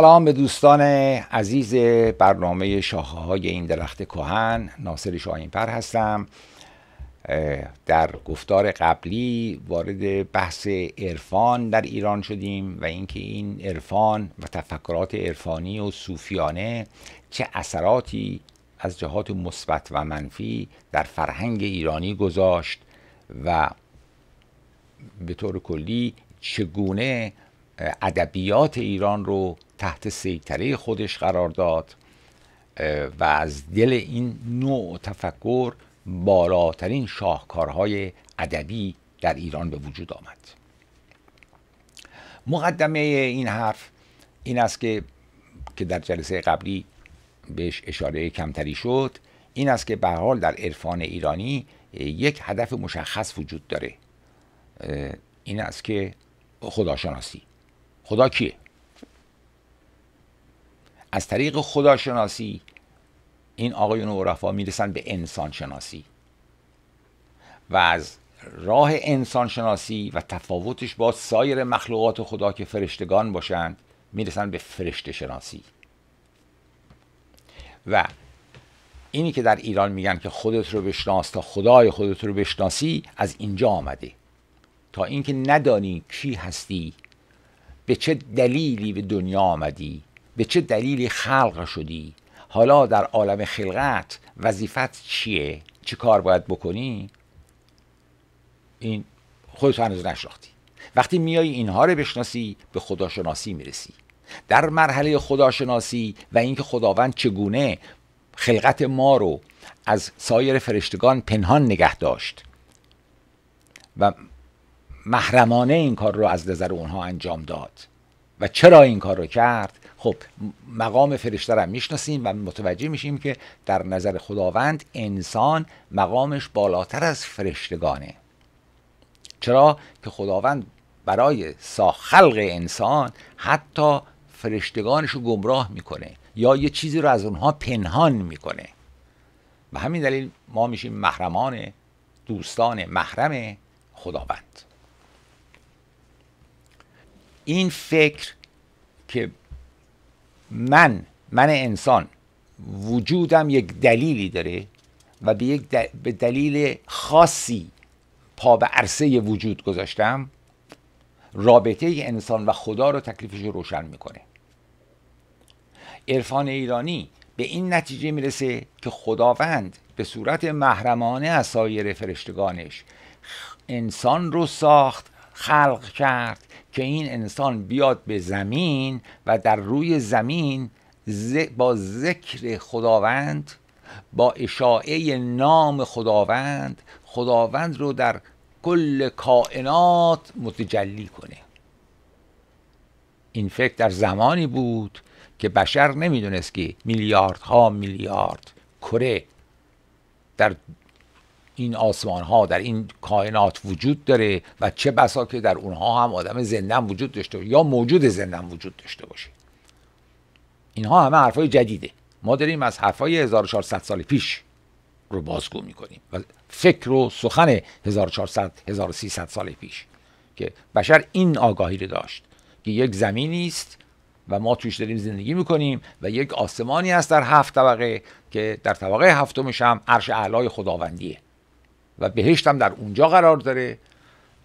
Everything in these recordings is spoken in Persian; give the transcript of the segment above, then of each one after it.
سلام به دوستان عزیز برنامه شاخه های این درخت کهن ناصر شاهینپر هستم در گفتار قبلی وارد بحث عرفان در ایران شدیم و اینکه این عرفان و تفکرات عرفانی و صوفیانه چه اثراتی از جهات مثبت و منفی در فرهنگ ایرانی گذاشت و به طور کلی چگونه ادبیات ایران رو تحت سیطره خودش قرار داد و از دل این نوع تفکر بالاترین شاهکارهای ادبی در ایران به وجود آمد مقدمه این حرف این است که که در جلسه قبلی بهش اشاره کمتری شد این است که به حال در عرفان ایرانی یک هدف مشخص وجود داره این است که خداشناسی خدا کیه از طریق خداشناسی این آقایون و عرفا میرسن به انسان شناسی و از راه انسان شناسی و تفاوتش با سایر مخلوقات خدا که فرشتگان باشند میرسن به فرشته شناسی و اینی که در ایران میگن که خودت رو بشناس تا خدای خودت رو بشناسی از اینجا آمده تا اینکه ندانی کی هستی به چه دلیلی به دنیا آمدی به چه دلیلی خلق شدی حالا در عالم خلقت وظیفت چیه چه کار باید بکنی این خودت هنوز نشناختی وقتی میای اینها رو بشناسی به خداشناسی میرسی در مرحله خداشناسی و اینکه خداوند چگونه خلقت ما رو از سایر فرشتگان پنهان نگه داشت و محرمانه این کار رو از نظر اونها انجام داد و چرا این کار رو کرد خب مقام فرشته رو میشناسیم و متوجه میشیم که در نظر خداوند انسان مقامش بالاتر از فرشتگانه چرا که خداوند برای خلق انسان حتی فرشتگانش رو گمراه میکنه یا یه چیزی رو از اونها پنهان میکنه و همین دلیل ما میشیم محرمان دوستان محرم خداوند این فکر که من من انسان وجودم یک دلیلی داره و به یک به دلیل خاصی پا به عرصه وجود گذاشتم رابطه انسان و خدا رو تکلیفش رو روشن میکنه عرفان ایرانی به این نتیجه میرسه که خداوند به صورت محرمانه از سایر فرشتگانش انسان رو ساخت خلق کرد که این انسان بیاد به زمین و در روی زمین با ذکر خداوند با اشاعه نام خداوند خداوند رو در کل کائنات متجلی کنه این فکر در زمانی بود که بشر نمیدونست که میلیاردها میلیارد کره در این آسمان ها در این کائنات وجود داره و چه بسا که در اونها هم آدم زنده وجود داشته یا موجود زندن وجود داشته باشه اینها همه حرفای جدیده ما داریم از حرفای 1400 سال پیش رو بازگو میکنیم و فکر و سخن 1400 1300 سال پیش که بشر این آگاهی رو داشت که یک زمینی است و ما توش داریم زندگی میکنیم و یک آسمانی هست در هفت طبقه که در طبقه هفتمش هم عرش اعلای خداوندیه و بهشت هم در اونجا قرار داره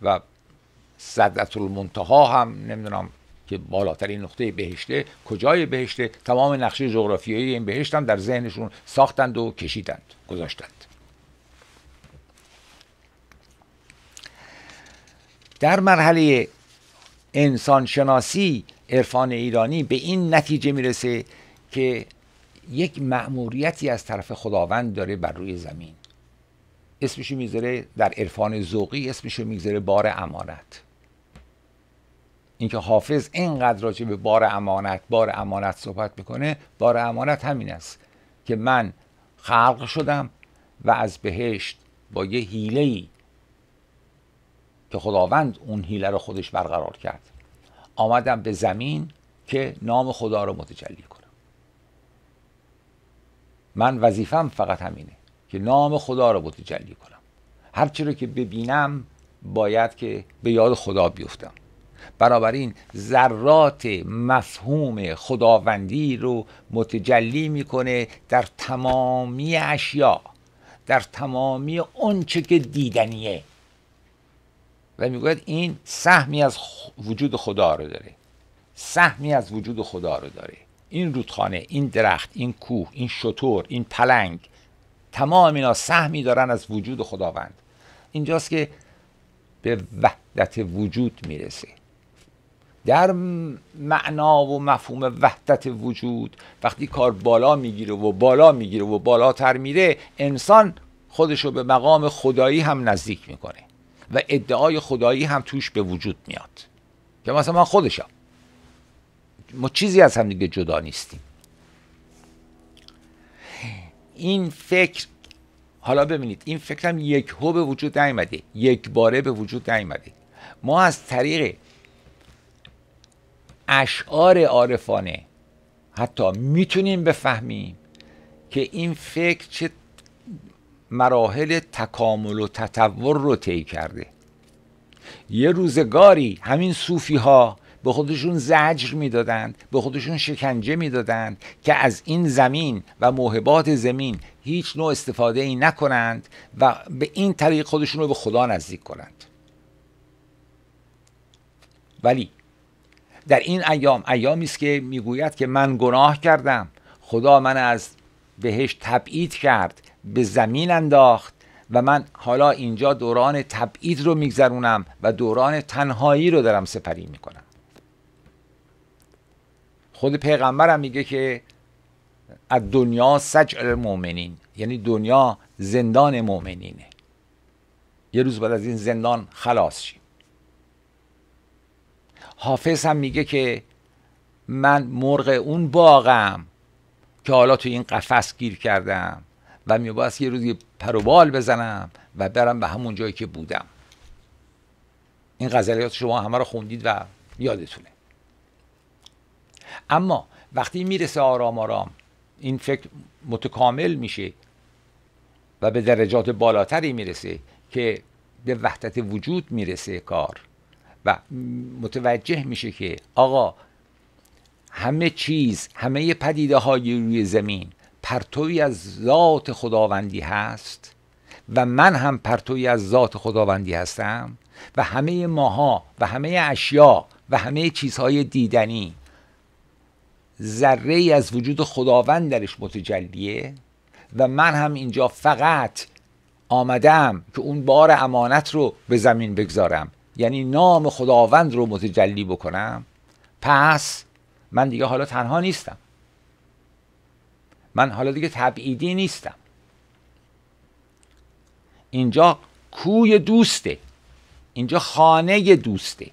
و صدرت المنتها هم نمیدونم که بالاترین نقطه بهشته کجای بهشته تمام نقشه جغرافیایی این بهشت هم در ذهنشون ساختند و کشیدند گذاشتند در مرحله انسان شناسی عرفان ایرانی به این نتیجه میرسه که یک مأموریتی از طرف خداوند داره بر روی زمین اسمشو میذاره در عرفان ذوقی اسمش میذاره بار امانت اینکه حافظ اینقدر راجع به بار امانت بار امانت صحبت میکنه بار امانت همین است که من خلق شدم و از بهشت با یه حیله ای که خداوند اون هیله رو خودش برقرار کرد آمدم به زمین که نام خدا رو متجلی کنم من وظیفم فقط همینه نام خدا رو متجلی کنم هرچی رو که ببینم باید که به یاد خدا بیفتم بنابراین ذرات مفهوم خداوندی رو متجلی میکنه در تمامی اشیا در تمامی اونچه که دیدنیه و میگوید این سهمی از وجود خدا رو داره سهمی از وجود خدا رو داره این رودخانه این درخت این کوه این شطور این پلنگ تمام اینا سهمی دارن از وجود خداوند اینجاست که به وحدت وجود میرسه در معنا و مفهوم وحدت وجود وقتی کار بالا میگیره و بالا میگیره و بالاتر میره انسان رو به مقام خدایی هم نزدیک میکنه و ادعای خدایی هم توش به وجود میاد که مثلا من خودشم ما چیزی از هم دیگه جدا نیستیم این فکر حالا ببینید این فکر هم یک هو به وجود نیامده یک باره به وجود نیامده ما از طریق اشعار عارفانه حتی میتونیم بفهمیم که این فکر چه مراحل تکامل و تطور رو طی کرده یه روزگاری همین صوفی ها به خودشون زجر میدادند به خودشون شکنجه میدادند که از این زمین و موهبات زمین هیچ نوع استفاده ای نکنند و به این طریق خودشون رو به خدا نزدیک کنند ولی در این ایام ایامی است که میگوید که من گناه کردم خدا من از بهش تبعید کرد به زمین انداخت و من حالا اینجا دوران تبعید رو میگذرونم و دوران تنهایی رو دارم سپری میکنم خود پیغمبرم میگه که از دنیا سجع یعنی دنیا زندان مؤمنینه یه روز بعد از این زندان خلاص شیم حافظ هم میگه که من مرغ اون باغم که حالا تو این قفس گیر کردم و میباید یه روزی پروبال بزنم و برم به همون جایی که بودم این غزلیات شما همه رو خوندید و یادتونه اما وقتی میرسه آرام آرام این فکر متکامل میشه و به درجات بالاتری میرسه که به وحدت وجود میرسه کار و متوجه میشه که آقا همه چیز همه پدیده های روی زمین پرتوی از ذات خداوندی هست و من هم پرتوی از ذات خداوندی هستم و همه ماها و همه اشیا و همه چیزهای دیدنی ذره ای از وجود خداوند درش متجلیه و من هم اینجا فقط آمدم که اون بار امانت رو به زمین بگذارم یعنی نام خداوند رو متجلی بکنم پس من دیگه حالا تنها نیستم من حالا دیگه تبعیدی نیستم اینجا کوی دوسته اینجا خانه دوسته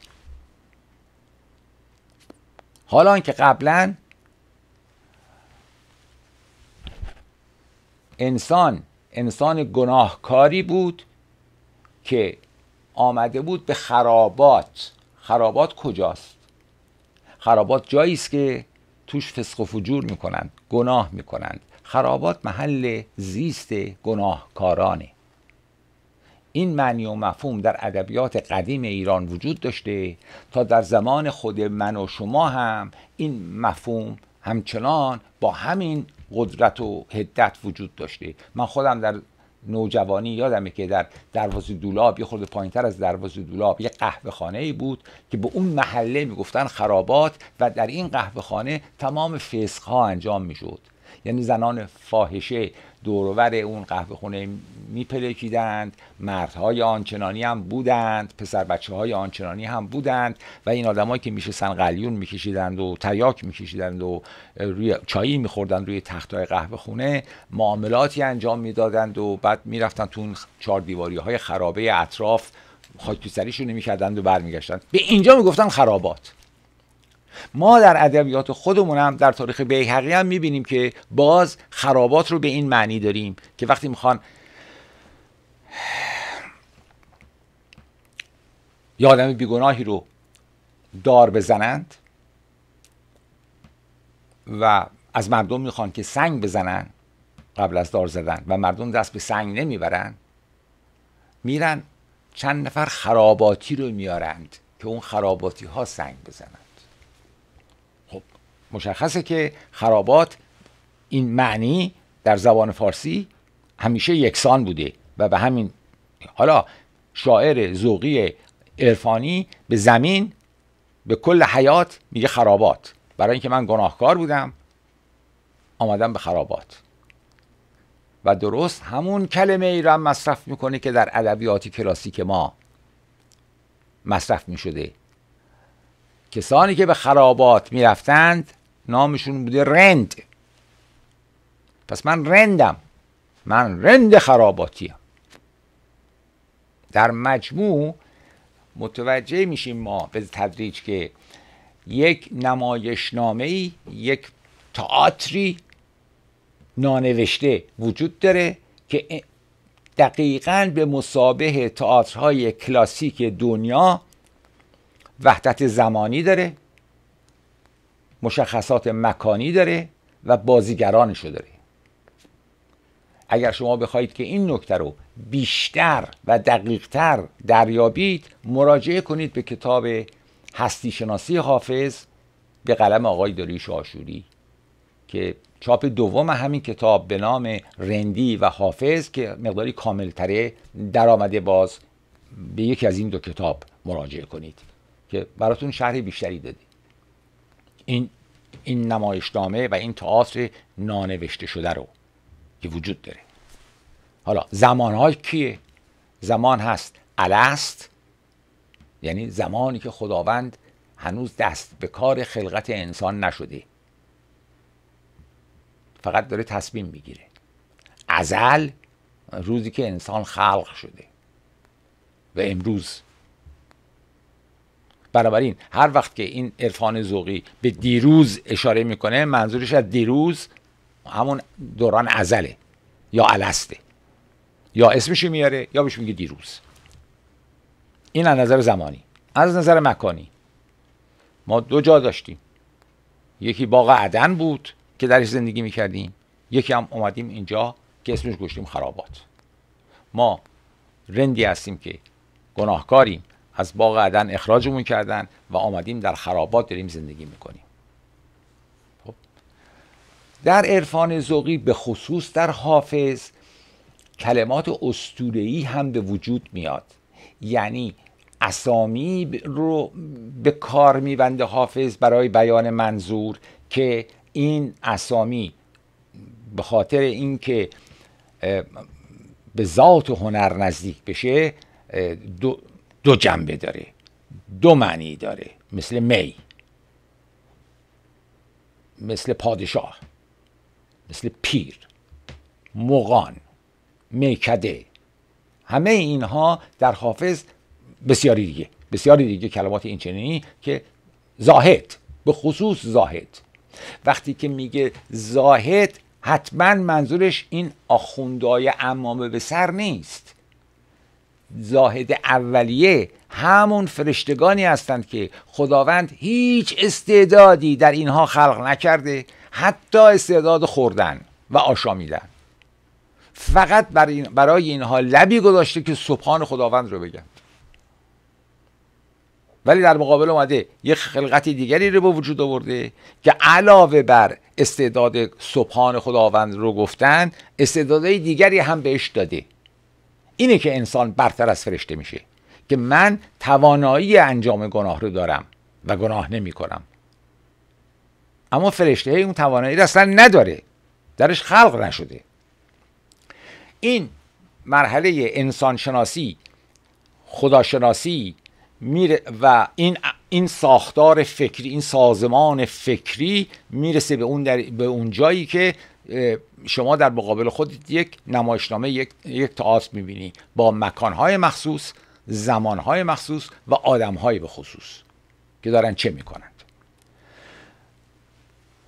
حالا که قبلا انسان انسان گناهکاری بود که آمده بود به خرابات خرابات کجاست خرابات جایی است که توش فسق و فجور میکنند گناه میکنند خرابات محل زیست گناهکارانه این معنی و مفهوم در ادبیات قدیم ایران وجود داشته تا در زمان خود من و شما هم این مفهوم همچنان با همین قدرت و هدت وجود داشته من خودم در نوجوانی یادمه که در دروازه دولاب یه خورده پایینتر از دروازه دولاب یه قهوه خانه ای بود که به اون محله میگفتن خرابات و در این قهوه خانه تمام فسق ها انجام میشد یعنی زنان فاحشه دورور اون قهوه خونه میپلکیدند مردهای آنچنانی هم بودند پسر بچه های آنچنانی هم بودند و این آدمایی که میشه قلیون میکشیدند و تیاک میکشیدند و روی چایی میخوردند روی های قهوه خونه معاملاتی انجام میدادند و بعد میرفتند تو اون چهار دیواری های خرابه اطراف سریشون نمیکردند و برمیگشتند به اینجا میگفتن خرابات ما در ادبیات خودمون هم در تاریخ بیهقی هم میبینیم که باز خرابات رو به این معنی داریم که وقتی میخوان یه آدم بیگناهی رو دار بزنند و از مردم میخوان که سنگ بزنن قبل از دار زدن و مردم دست به سنگ نمیبرند میرن چند نفر خراباتی رو میارند که اون خراباتی ها سنگ بزنن مشخصه که خرابات این معنی در زبان فارسی همیشه یکسان بوده و به همین حالا شاعر ذوقی عرفانی به زمین به کل حیات میگه خرابات برای اینکه من گناهکار بودم آمدم به خرابات و درست همون کلمه ای را مصرف میکنه که در ادبیات کلاسیک ما مصرف میشده کسانی که به خرابات میرفتند نامشون بوده رند پس من رندم من رند خراباتیم در مجموع متوجه میشیم ما به تدریج که یک نمایشنامه ای یک تئاتری نانوشته وجود داره که دقیقا به مسابه تئاترهای کلاسیک دنیا وحدت زمانی داره مشخصات مکانی داره و بازیگرانشو داره اگر شما بخواید که این نکته رو بیشتر و دقیقتر دریابید مراجعه کنید به کتاب هستی شناسی حافظ به قلم آقای داریوش آشوری که چاپ دوم همین کتاب به نام رندی و حافظ که مقداری کاملتره در آمده باز به یکی از این دو کتاب مراجعه کنید که براتون شرح بیشتری دادید این این نمایشنامه و این تئاتر نانوشته شده رو که وجود داره حالا زمانهای کیه زمان هست الست یعنی زمانی که خداوند هنوز دست به کار خلقت انسان نشده فقط داره تصمیم میگیره ازل روزی که انسان خلق شده و امروز بنابراین هر وقت که این عرفان ذوقی به دیروز اشاره میکنه منظورش از دیروز همون دوران ازله یا السته یا اسمش میاره یا بهش میگه دیروز این از نظر زمانی از نظر مکانی ما دو جا داشتیم یکی باغ عدن بود که درش زندگی میکردیم یکی هم اومدیم اینجا که اسمش گشتیم خرابات ما رندی هستیم که گناهکاریم از باغ عدن اخراجمون کردن و آمدیم در خرابات داریم زندگی میکنیم خب. در عرفان زوقی به خصوص در حافظ کلمات استورهی هم به وجود میاد یعنی اسامی رو به کار میبنده حافظ برای بیان منظور که این اسامی به خاطر اینکه به ذات هنر نزدیک بشه دو جنبه داره دو معنی داره مثل می مثل پادشاه مثل پیر مغان میکده همه اینها در حافظ بسیاری دیگه بسیاری دیگه کلمات این چنینی که زاهد به خصوص زاهد وقتی که میگه زاهد حتما منظورش این آخوندای امامه به سر نیست زاهد اولیه همون فرشتگانی هستند که خداوند هیچ استعدادی در اینها خلق نکرده حتی استعداد خوردن و آشامیدن فقط برای اینها لبی گذاشته که سبحان خداوند رو بگن ولی در مقابل اومده یک خلقت دیگری رو به وجود آورده که علاوه بر استعداد سبحان خداوند رو گفتن استعدادهای دیگری هم بهش داده اینه که انسان برتر از فرشته میشه که من توانایی انجام گناه رو دارم و گناه نمی کنم اما فرشته اون توانایی اصلا نداره درش خلق نشده این مرحله انسانشناسی خداشناسی میره و این این ساختار فکری این سازمان فکری میرسه به اون به اون جایی که شما در مقابل خود یک نمایشنامه یک, یک تئاتر میبینی با مکانهای مخصوص زمانهای مخصوص و آدمهای به خصوص که دارن چه میکنند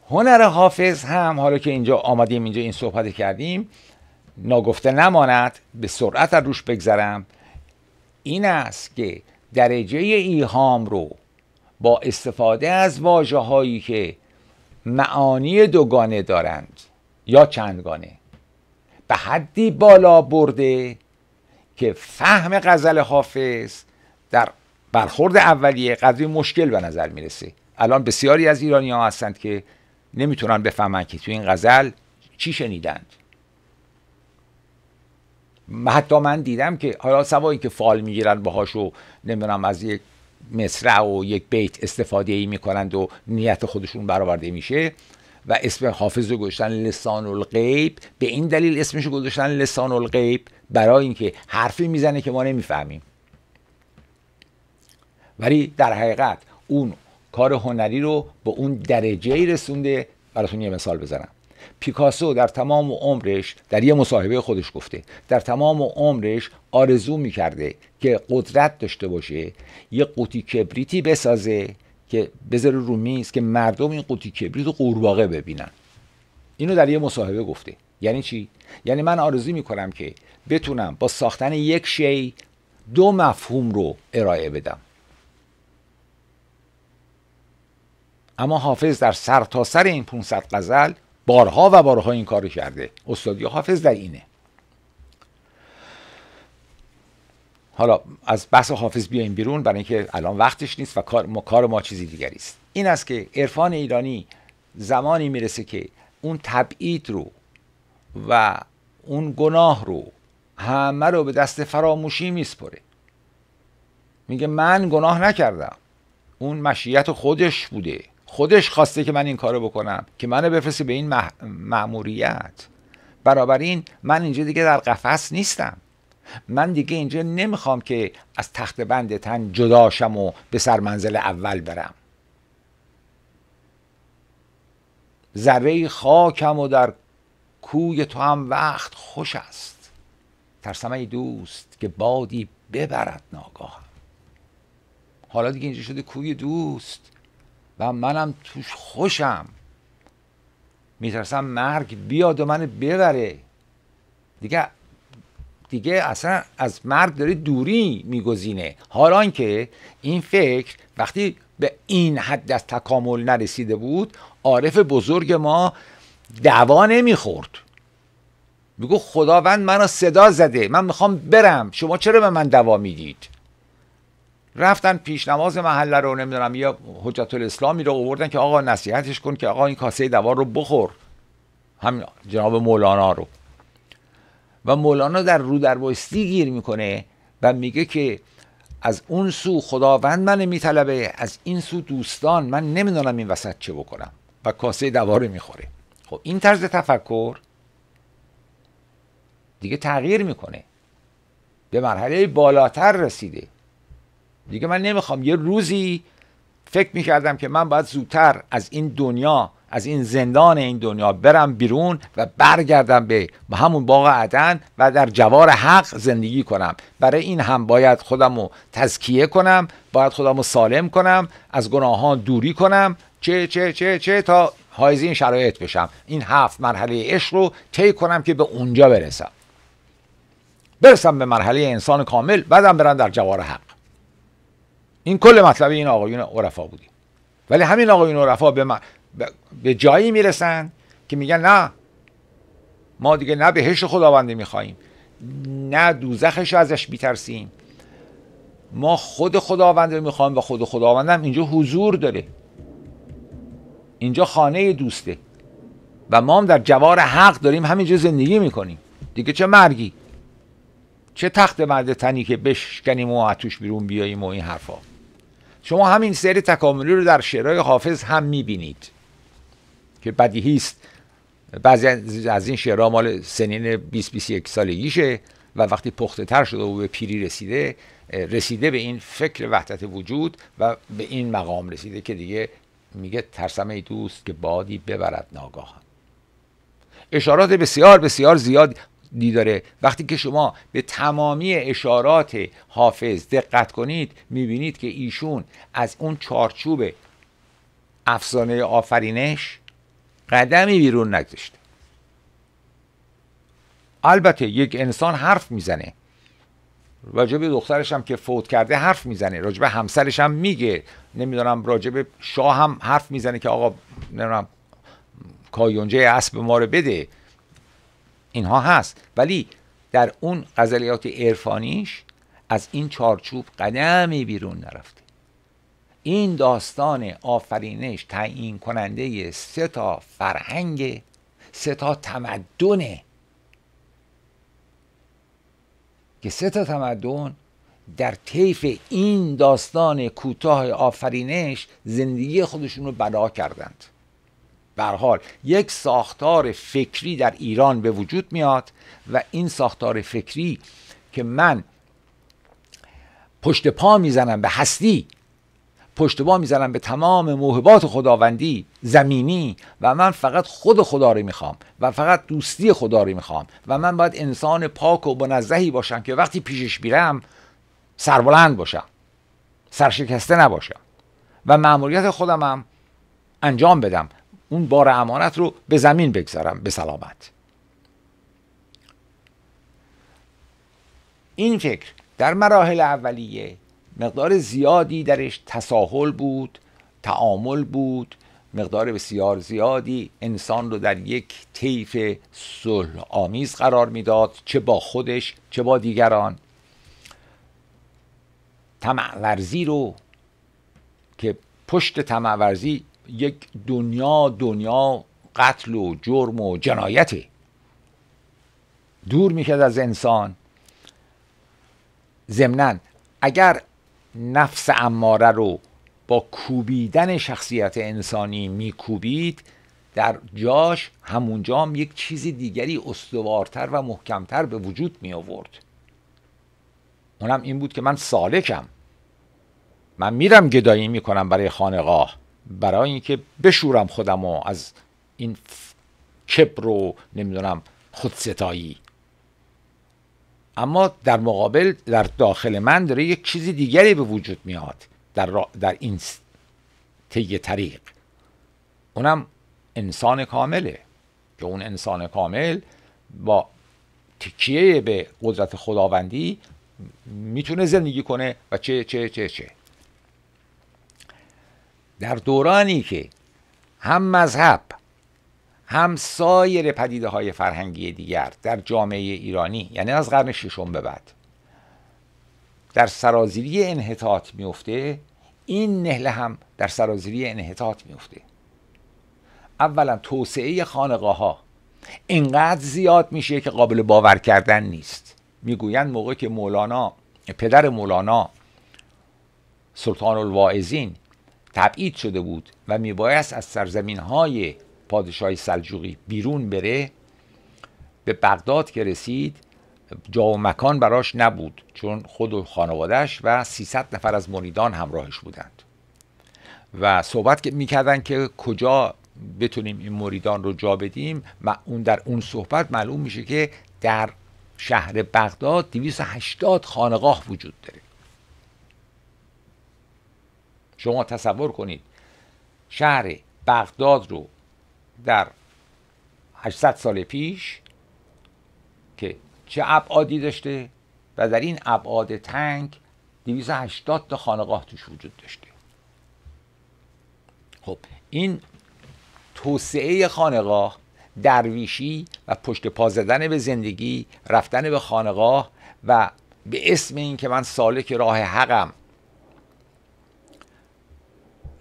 هنر حافظ هم حالا که اینجا آمدیم اینجا این صحبت کردیم ناگفته نماند به سرعت روش بگذرم این است که درجه ایهام رو با استفاده از واجه هایی که معانی دوگانه دارند یا چندگانه به حدی بالا برده که فهم غزل حافظ در برخورد اولیه قدری مشکل به نظر میرسه الان بسیاری از ایرانی ها هستند که نمیتونن بفهمن که تو این غزل چی شنیدند حتی من دیدم که حالا سوایی که فال میگیرن باهاش و نمیدونم از یک مصرع و یک بیت استفاده ای میکنند و نیت خودشون برآورده میشه و اسم حافظ رو گذاشتن لسان الغیب به این دلیل اسمش رو گذاشتن لسان الغیب برای اینکه حرفی میزنه که ما نمیفهمیم ولی در حقیقت اون کار هنری رو به اون درجه ای رسونده براتون یه مثال بزنم پیکاسو در تمام عمرش در یه مصاحبه خودش گفته در تمام عمرش آرزو میکرده که قدرت داشته باشه یه قوطی کبریتی بسازه که بذاره رو میز که مردم این قوطی کبریت و قورباغه ببینن اینو در یه مصاحبه گفته یعنی چی یعنی من آرزو میکنم که بتونم با ساختن یک شی دو مفهوم رو ارائه بدم اما حافظ در سرتاسر سر این 500 غزل بارها و بارها این کارو کرده استادی حافظ در اینه حالا از بحث حافظ بیایم بیرون برای اینکه الان وقتش نیست و کار ما, کار ما چیزی دیگری است این است که عرفان ایرانی زمانی میرسه که اون تبعید رو و اون گناه رو همه رو به دست فراموشی میسپره میگه من گناه نکردم اون مشیت خودش بوده خودش خواسته که من این کارو بکنم که منو بفرسته به این مح... معموریت بنابراین من اینجا دیگه در قفس نیستم من دیگه اینجا نمیخوام که از تخت بند تن جداشم و به سرمنزل اول برم ذره خاکم و در کوی تو هم وقت خوش است ترسم ای دوست که بادی ببرد ناگاهم حالا دیگه اینجا شده کوی دوست و منم توش خوشم میترسم مرگ بیاد و من ببره دیگه دیگه اصلا از مرد داره دوری میگزینه حالا که این فکر وقتی به این حد از تکامل نرسیده بود عارف بزرگ ما دوا نمیخورد میگو خداوند منو صدا زده من میخوام برم شما چرا به من دوا میدید رفتن پیش نماز محله رو نمیدونم یا حجت الاسلامی رو آوردن که آقا نصیحتش کن که آقا این کاسه دوا رو بخور همین جناب مولانا رو و مولانا در رو در گیر میکنه و میگه که از اون سو خداوند من میطلبه از این سو دوستان من نمیدانم این وسط چه بکنم و کاسه دواره میخوره خب این طرز تفکر دیگه تغییر میکنه به مرحله بالاتر رسیده دیگه من نمیخوام یه روزی فکر میکردم که من باید زودتر از این دنیا از این زندان این دنیا برم بیرون و برگردم به همون باغ عدن و در جوار حق زندگی کنم برای این هم باید خودم رو تزکیه کنم باید خودم رو سالم کنم از گناهان دوری کنم چه چه چه چه تا حائز این شرایط بشم این هفت مرحله عشق رو طی کنم که به اونجا برسم برسم به مرحله انسان کامل بعدم برم در جوار حق این کل مطلب این آقایون عرفا بودیم ولی همین آقایون عرفا به, به جایی میرسن که میگن نه ما دیگه نه بهش خداونده میخواییم نه دوزخش رو ازش بیترسیم ما خود خداوند رو میخوایم و خود خداوندم اینجا حضور داره اینجا خانه دوسته و ما هم در جوار حق داریم همینجا زندگی میکنیم دیگه چه مرگی چه تخت مرد تنی که بشکنیم و اتوش بیرون بیاییم و این حرفا شما همین سری تکاملی رو در شعرهای حافظ هم میبینید که بدیهی است بعضی از این شعرها مال سنین 20 21 سالگیشه و وقتی پخته تر شده و به پیری رسیده رسیده به این فکر وحدت وجود و به این مقام رسیده که دیگه میگه ترسم ای دوست که بادی ببرد ناگاهان اشارات بسیار بسیار زیاد دی داره وقتی که شما به تمامی اشارات حافظ دقت کنید میبینید که ایشون از اون چارچوب افسانه آفرینش قدمی بیرون نگذاشته البته یک انسان حرف میزنه راجب دخترش هم که فوت کرده حرف میزنه راجب همسرش هم میگه نمیدونم راجب شاه هم حرف میزنه که آقا نمیدونم کایونجه اسب ما رو بده اینها هست ولی در اون غزلیات عرفانیش از این چارچوب قدمی بیرون نرفته این داستان آفرینش تعیین کننده سه تا فرهنگ سه تا تمدنه که سه تا تمدن در طیف این داستان کوتاه آفرینش زندگی خودشون رو بنا کردند حال یک ساختار فکری در ایران به وجود میاد و این ساختار فکری که من پشت پا میزنم به هستی با میزنم به تمام موهبات خداوندی زمینی و من فقط خود خدا رو میخوام و فقط دوستی خدا رو میخوام و من باید انسان پاک و بنزهی باشم که وقتی پیشش میرم سربلند باشم سرشکسته نباشم و معمولیت خودم هم انجام بدم اون بار امانت رو به زمین بگذارم به سلامت این فکر در مراحل اولیه مقدار زیادی درش تساهل بود تعامل بود مقدار بسیار زیادی انسان رو در یک طیف صلح آمیز قرار میداد چه با خودش چه با دیگران تمعورزی رو که پشت تمعورزی یک دنیا دنیا قتل و جرم و جنایته دور میکرد از انسان ضمنا اگر نفس اماره رو با کوبیدن شخصیت انسانی میکوبید در جاش همونجا هم یک چیزی دیگری استوارتر و محکمتر به وجود می آورد اونم این بود که من سالکم من میرم گدایی میکنم برای خانقاه برای اینکه بشورم خودم و از این کبر و نمیدونم خودستایی اما در مقابل در داخل من داره یک چیزی دیگری به وجود میاد در, در این طی طریق اونم انسان کامله که اون انسان کامل با تکیه به قدرت خداوندی میتونه زندگی کنه و چه چه چه چه در دورانی که هم مذهب هم سایر پدیده های فرهنگی دیگر در جامعه ایرانی یعنی از قرن ششم به بعد در سرازیری انحطاط میفته این نهله هم در سرازیری انحطاط میفته اولا توسعه خانقاه ها اینقدر زیاد میشه که قابل باور کردن نیست میگویند موقع که مولانا پدر مولانا سلطان الواعظین تبعید شده بود و میبایست از سرزمین های پادشاه سلجوقی بیرون بره به بغداد که رسید جا و مکان براش نبود چون خود و خانوادهش و 300 نفر از مریدان همراهش بودند و صحبت میکردن که کجا بتونیم این مریدان رو جا بدیم و اون در اون صحبت معلوم میشه که در شهر بغداد 280 خانقاه وجود داره شما تصور کنید شهر بغداد رو در 800 سال پیش که چه ابعادی داشته و در این ابعاد تنگ 280 تا خانقاه توش وجود داشته خب این توسعه خانقاه درویشی و پشت پا زدن به زندگی رفتن به خانقاه و به اسم این که من سالک راه حقم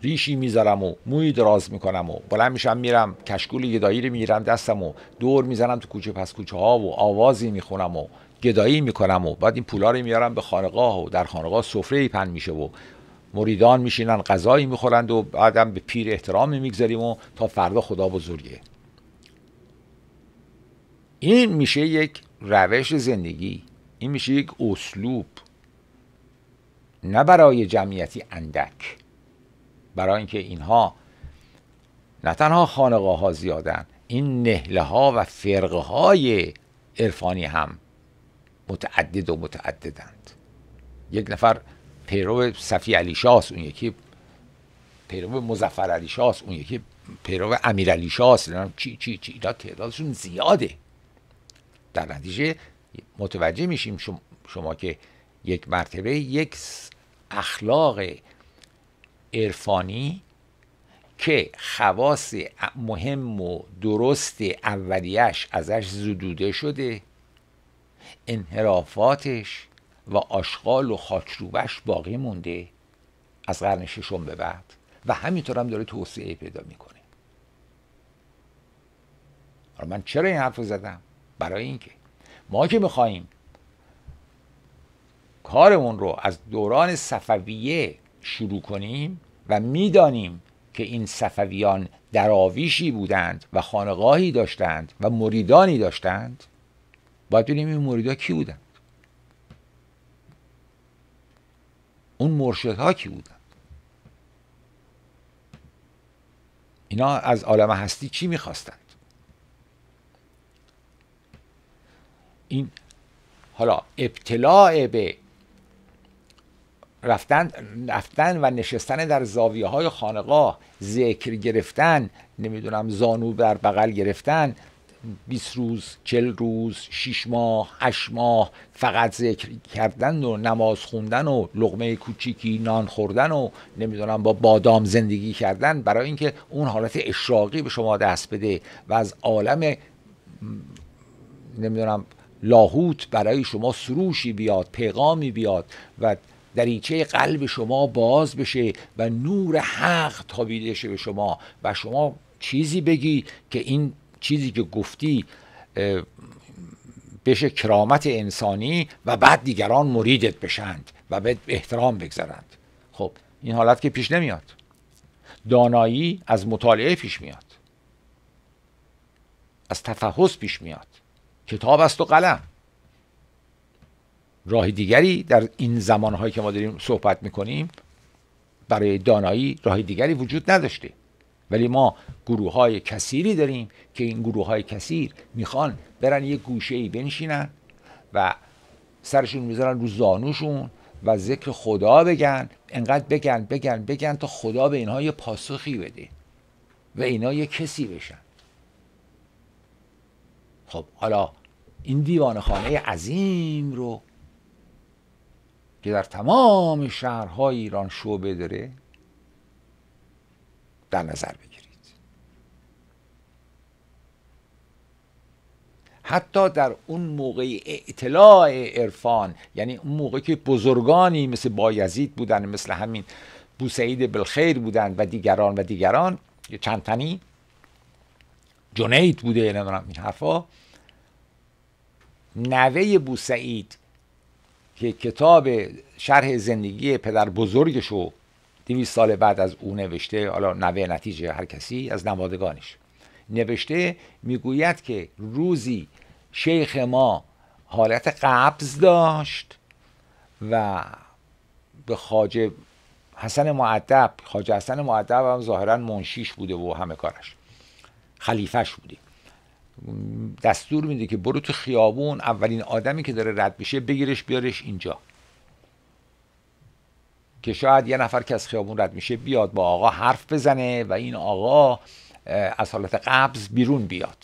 ریشی میذارم و موی دراز میکنم و بلند میشم میرم کشکول گدایی رو میگیرم دستم و دور میزنم تو کوچه پس کوچه ها و آوازی میخونم و گدایی میکنم و بعد این پولا رو میارم به خانقاه و در خانقاه سفره ای پن میشه و مریدان میشینن غذایی میخورند و بعدم به پیر احترام میگذاریم و تا فردا خدا بزرگه این میشه یک روش زندگی این میشه یک اسلوب نه برای جمعیتی اندک برای اینکه اینها نه تنها خانقاه ها زیادن این نهله ها و فرقه های عرفانی هم متعدد و متعددند یک نفر پیرو صفی علی شاست اون یکی پیرو مزفر علی شاست اون یکی پیرو امیر علی شاست چی چی چی اینا تعدادشون زیاده در نتیجه متوجه میشیم شما, شما که یک مرتبه یک اخلاق عرفانی که خواص مهم و درست اولیش ازش زدوده شده انحرافاتش و آشغال و خاکروبش باقی مونده از قرن ششم به بعد و همینطور هم داره توسعه پیدا میکنه حالا من چرا این حرف زدم برای اینکه ما که میخواهیم کارمون رو از دوران صفویه شروع کنیم و میدانیم که این صفویان دراویشی بودند و خانقاهی داشتند و مریدانی داشتند باید ببینیم این مریدا کی بودند اون مرشدها کی بودند اینا از عالم هستی چی میخواستند این حالا ابتلاع به رفتن, رفتن و نشستن در زاویه های خانقاه ذکر گرفتن نمیدونم زانو بر بغل گرفتن 20 روز چل روز شیش ماه 8 ماه فقط ذکر کردن و نماز خوندن و لغمه کوچیکی نان خوردن و نمیدونم با بادام زندگی کردن برای اینکه اون حالت اشراقی به شما دست بده و از عالم نمیدونم لاهوت برای شما سروشی بیاد پیغامی بیاد و دریچه قلب شما باز بشه و نور حق تابیده شه به شما و شما چیزی بگی که این چیزی که گفتی بشه کرامت انسانی و بعد دیگران مریدت بشند و به احترام بگذرند خب این حالت که پیش نمیاد دانایی از مطالعه پیش میاد از تفحص پیش میاد کتاب است و قلم راه دیگری در این زمانهایی که ما داریم صحبت میکنیم برای دانایی راه دیگری وجود نداشته ولی ما گروه های کثیری داریم که این گروه های کثیر میخوان برن یه گوشه ای بنشینن و سرشون میذارن رو زانوشون و ذکر خدا بگن انقدر بگن بگن بگن تا خدا به اینها یه پاسخی بده و اینا یه کسی بشن خب حالا این دیوان خانه عظیم رو که در تمام شهرهای ایران شعبه داره در نظر بگیرید حتی در اون موقع اطلاع عرفان یعنی اون موقع که بزرگانی مثل بایزید بودن مثل همین بوسعید بلخیر بودن و دیگران و دیگران چند تنی جنید بوده نمیدونم این حرفا نوه بوسعید که کتاب شرح زندگی پدر بزرگشو دویست سال بعد از او نوشته حالا نوه نتیجه هر کسی از نمادگانش نوشته میگوید که روزی شیخ ما حالت قبض داشت و به خاجه حسن معدب خاجه حسن معدب هم ظاهرا منشیش بوده و همه کارش خلیفش بوده دستور میده که برو تو خیابون اولین آدمی که داره رد میشه بگیرش بیارش اینجا که شاید یه نفر که از خیابون رد میشه بیاد با آقا حرف بزنه و این آقا از حالت قبض بیرون بیاد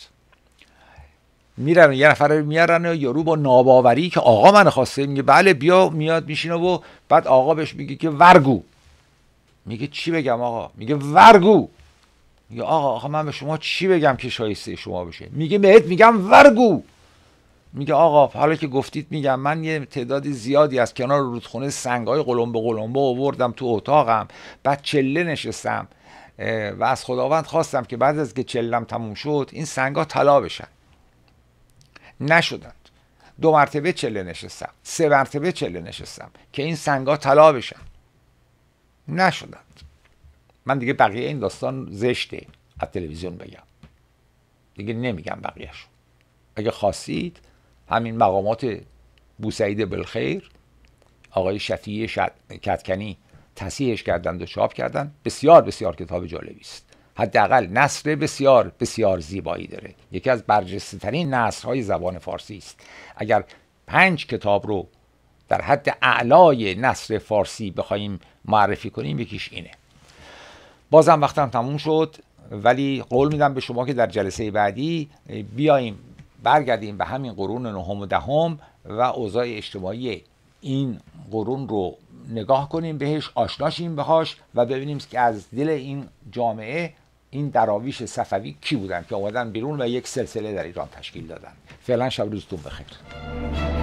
میرن یه نفر رو میارن و یارو با ناباوری که آقا من خواسته میگه بله بیا میاد میشینه و بعد آقا بهش میگه که ورگو میگه چی بگم آقا میگه ورگو یا آقا من به شما چی بگم که شایسته شما بشه میگه بهت میگم ورگو میگه آقا حالا که گفتید میگم من یه تعداد زیادی از کنار رودخونه سنگای قلمبه قلمبه آوردم تو اتاقم بعد چله نشستم و از خداوند خواستم که بعد از که چلم تموم شد این سنگا طلا بشن نشدند دو مرتبه چله نشستم سه مرتبه چله نشستم که این سنگا طلا بشن نشدند من دیگه بقیه این داستان زشته از تلویزیون بگم دیگه نمیگم بقیهش اگه خواستید همین مقامات بوسعید بلخیر آقای شفیع کتکنی تصیحش کردند و چاپ کردن بسیار بسیار کتاب جالبی است حداقل نصر بسیار بسیار زیبایی داره یکی از برجسته ترین نصرهای زبان فارسی است اگر پنج کتاب رو در حد اعلای نصر فارسی بخوایم معرفی کنیم یکیش اینه بازم وقتم تموم شد ولی قول میدم به شما که در جلسه بعدی بیاییم برگردیم به همین قرون نهم و دهم و اوضاع اجتماعی این قرون رو نگاه کنیم بهش آشناشیم بهاش و ببینیم که از دل این جامعه این دراویش صفوی کی بودن که آمدن بیرون و یک سلسله در ایران تشکیل دادن فعلا شب روزتون بخیر